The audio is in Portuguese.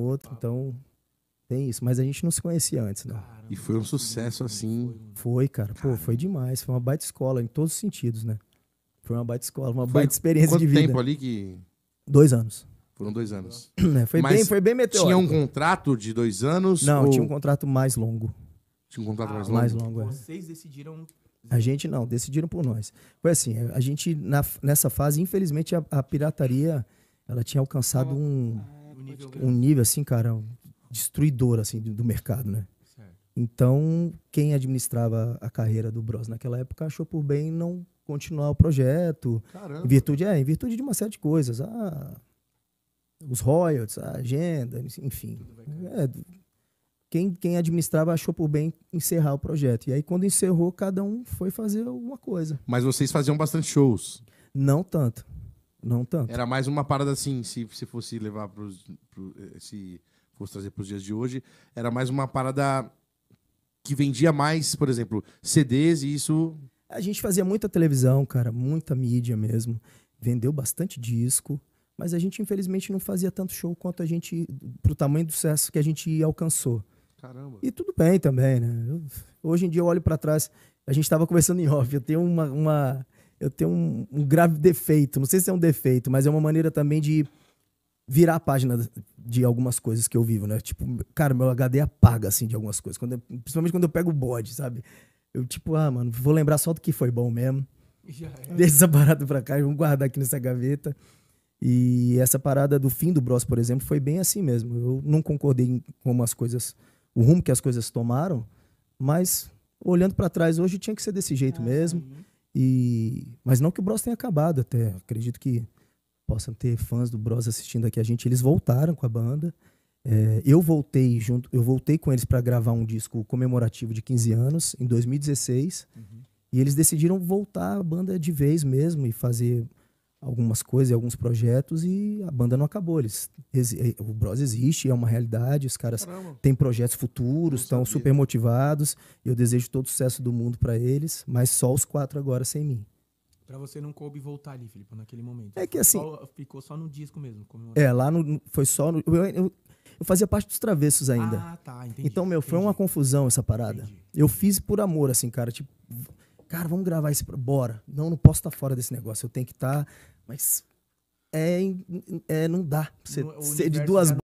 um outro, então tem isso. Mas a gente não se conhecia antes, não. E foi um sucesso assim. Foi, cara. Pô, foi demais. Foi uma baita escola em todos os sentidos, né? Foi uma baita escola, uma foi baita experiência de vida. quanto tempo ali que. Dois anos. Foram dois anos. É, foi, Mas bem, foi bem meteórico. Tinha um contrato de dois anos? Não, ou... tinha um contrato mais longo. Tinha um contrato ah, mais longo? Mais longo, é. Vocês decidiram... A gente não, decidiram por nós. Foi assim, é, a gente, na, nessa fase, infelizmente, a, a pirataria, ela tinha alcançado um um nível assim, cara, destruidor assim do mercado, né? Certo. Então, quem administrava a carreira do Bros naquela época achou por bem não continuar o projeto. Caramba. Em virtude, é, em virtude de uma série de coisas. Ah, os royalties, a agenda, enfim. É, quem, quem administrava achou por bem encerrar o projeto. E aí, quando encerrou, cada um foi fazer alguma coisa. Mas vocês faziam bastante shows? Não tanto. Não tanto. Era mais uma parada assim, se, se fosse levar para os. Pro, eh, se fosse trazer para os dias de hoje, era mais uma parada que vendia mais, por exemplo, CDs e isso. A gente fazia muita televisão, cara, muita mídia mesmo. Vendeu bastante disco, mas a gente infelizmente não fazia tanto show quanto a gente. pro tamanho do sucesso que a gente alcançou. Caramba. E tudo bem também, né? Eu, hoje em dia eu olho para trás. A gente estava conversando em off. Eu tenho uma, uma eu tenho um, um, grave defeito. Não sei se é um defeito, mas é uma maneira também de virar a página de algumas coisas que eu vivo, né? Tipo, cara, meu HD apaga, assim, de algumas coisas. Quando eu, principalmente quando eu pego o bode, sabe? Eu, tipo, ah, mano, vou lembrar só do que foi bom mesmo. É. Deixa essa parada pra cá, vamos guardar aqui nessa gaveta. E essa parada do fim do Bros, por exemplo, foi bem assim mesmo. Eu não concordei com as coisas, o rumo que as coisas tomaram, mas olhando para trás hoje tinha que ser desse jeito ah, mesmo. Sim, e, mas não que o Bros tenha acabado até. Acredito que possam ter fãs do Bros assistindo aqui a gente. Eles voltaram com a banda. É, eu voltei junto, eu voltei com eles para gravar um disco comemorativo de 15 anos em 2016. Uhum. E eles decidiram voltar a banda de vez mesmo e fazer algumas coisas e alguns projetos e a banda não acabou. Eles, eh, o Bros existe, é uma realidade, os caras Caramba. têm projetos futuros, estão super motivados. Eu desejo todo o sucesso do mundo para eles, mas só os quatro agora sem mim. Pra você não coube voltar ali, Felipe, naquele momento. É que assim. Só, ficou só no disco mesmo. É, lá no, foi só no. Eu, eu, eu, fazia parte dos travessos ainda. Ah, tá, entendi. Então, meu, foi uma confusão essa parada. Entendi. Eu fiz por amor, assim, cara. Tipo, Cara, vamos gravar esse. Bora. Não, não posso estar tá fora desse negócio. Eu tenho que estar. Tá, mas é, é, não dá. Você, de duas